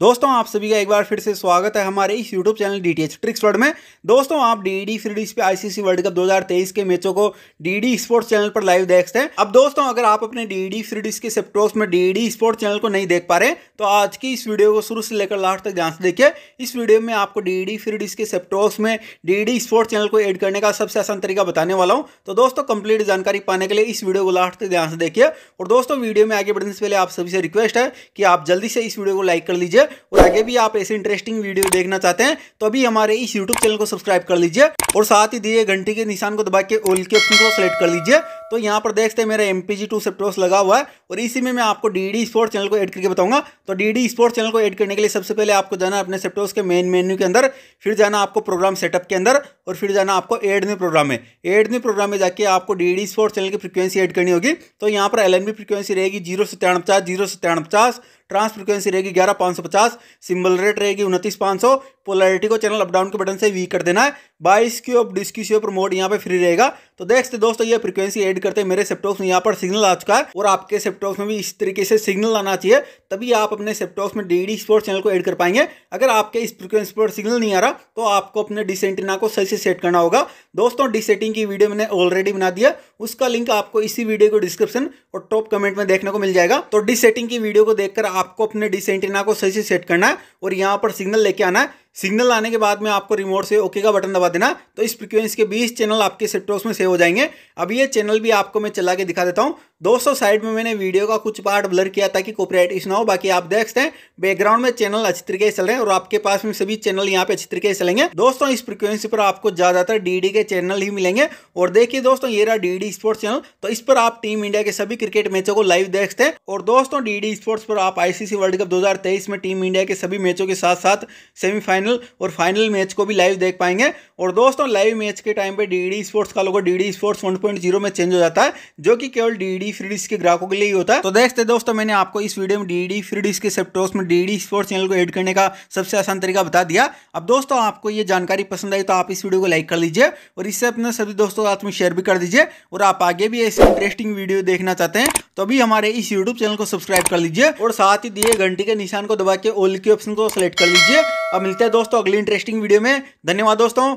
दोस्तों आप सभी का एक बार फिर से स्वागत है हमारे इस YouTube channel D T tricks world में दोस्तों आप डी डी सीरीज पे आईसीसी वर्ल्ड कप 2023 के मैचों को डी डी स्पोर्ट्स चैनल पर लाइव देखते हैं अब दोस्तों अगर आप अपने डी डी सीरीज के सेप्टोस में डी डी स्पोर्ट्स चैनल को नहीं देख पा रहे तो आज की इस वीडियो को शुरू से लेकर लास्ट तक ध्यान से देखिए इस वीडियो में आपको डी डी सीरीज के सेप्टोस में डी डी स्पोर्ट्स चैनल को एड करने का सबसे आसान तरीका बताने वाला हूँ तो दोस्तों कंप्लीट जानकारी पाने के लिए इस वीडियो को लास्ट तक ध्यान से देखिए और दोस्तों वीडियो में आगे बढ़ने से पहले आप सभी से रिक्वेस्ट है कि आप जल्दी से इस वीडियो को लाइक कर लीजिए है और आगे भी आप ऐसे इंटरेस्टिंग वीडियो देखना चाहते हैं तो अभी हमारे इस यूट्यूब चैनल को सब्सक्राइब कर लीजिए और साथ ही दिए घंटी के निशान को दबा के ओल के ऑप्शन को सेलेक्ट कर लीजिए तो यहाँ पर देखते हैं मेरा एम पी जी टू सेप्टोस लगा हुआ है और इसी में मैं आपको डी डी स्पोर्ट्स चैनल को ऐड करके बताऊंगा तो डी डी स्पोर्ट्स चैनल को ऐड करने के लिए सबसे पहले आपको जाना अपने सेप्टोस के मेन मेन्यू के अंदर फिर जाना आपको प्रोग्राम सेटअप के अंदर और फिर जाना आपको एड में प्रोग्राम में एड में प्रोग्राम में जाके आपको डी डी स्पोर्ट्स चैनल की फ्रिक्वेंसी एड करनी होगी तो यहाँ पर एल एन बी फ्रिक्वेंसी रहेगी जीरो से तिरानवे पचास जीरो से तिरानवे पचास ट्रांस फ्रिक्वेंसी रहेगी ग्यारह पाँच सौ पचास सिम्बल रेट रहेगी उनतीस पाँच सौ पोलरिटी को चैनल अपडाउन के बटन से वी कर देना है बाईस की ऑफ डिस्क्यूसियो पर मोड यहाँ पे फ्री रहेगा तो देख सकते दोस्तों ये फ्रिक्वेंसी ऐड करते मेरे सेप्टॉक्स में यहाँ पर सिग्नल आ चुका है और आपके सेप्टॉक्स में भी इस तरीके से सिग्नल आना चाहिए तभी आप अपने सेपटॉप्स में डी स्पोर्ट्स चैनल को ऐड कर पाएंगे अगर आपके इस फ्रिक्वेंसी पर सिग्नल नहीं आ रहा तो आपको अपने डिसेंटिना को सही से सेट करना होगा दोस्तों डिसेटिंग सेटिंग की वीडियो मैंने ऑलरेडी बना दिया उसका लिंक आपको इसी वीडियो को डिस्क्रिप्शन और टॉप कमेंट में देखने को मिल जाएगा तो डिसेटिंग सेटिंग की वीडियो को देखकर आपको अपने डिसेंटिना को सही से सेट करना है और यहाँ पर सिग्नल लेके आना है सिग्नल आने के बाद में आपको रिमोट से ओके का बटन दबा देना तो इस फ्रिक्वेंसी के बीच चैनल आपके सेटॉक्स में सेव हो जाएंगे अब ये चैनल भी आपको मैं चला के दिखा देता हूँ दोस्तों साइड में मैंने वीडियो का कुछ पार्ट ब्लर किया ताकि कॉपीराइट इस ना हो बाकी आप देख सकते हैं बैकग्राउंड में चैनल अच्छी तरीके से चल रहे हैं और आपके पास में सभी चैनल यहाँ पे अच्छी तरीके से चलेंगे दोस्तों इस फ्रिक्वेंसी पर आपको ज्यादातर डीडी के चैनल ही मिलेंगे और देखिए दोस्तों ये रहा डीडी स्पोर्ट्स चैनल तो इस पर आप टीम इंडिया के सभी क्रिकेट मैचों को लाइव देख सकते हैं और दोस्तों डीडी स्पोर्ट्स पर आप आईसीसी वर्ल्ड कप तेईस में टीम इंडिया के सभी मैचों के साथ साथ सेमीफाइनल और फाइनल मैच को भी लाइव देख पाएंगे और दोस्तों लाइव मैच के टाइम पे डीडी स्पोर्ट्स का लोगो डीडी स्पोर्ट्स 1.0 में चेंज हो जाता है जो कि केवल डीडी फ्रीडिस के ग्राहकों के लिए ही होता है तो देखते हैं दोस्तों मैंने आपको इस वीडियो में डीडी फ्रीडिस के सेप्टोस में डीडी स्पोर्ट्स चैनल को एड करने का सबसे आसान तरीका बता दिया अब दोस्तों आपको ये जानकारी पसंद आई तो आप इस वीडियो को लाइक कर दीजिए और इससे अपने सभी दोस्तों के साथ में शेयर भी कर दीजिए और आप आगे भी ऐसे इंटरेस्टिंग वीडियो देखना चाहते हैं तो अभी हमारे इस यूट्यूब चैनल को सब्सक्राइब कर लीजिए और साथ ही दिए घंटी के निशान को दबा के ओल के ऑप्शन को सेलेक्ट कर लीजिए अब मिलते हैं दोस्तों अगली इंटरेस्टिंग वीडियो में धन्यवाद दोस्तों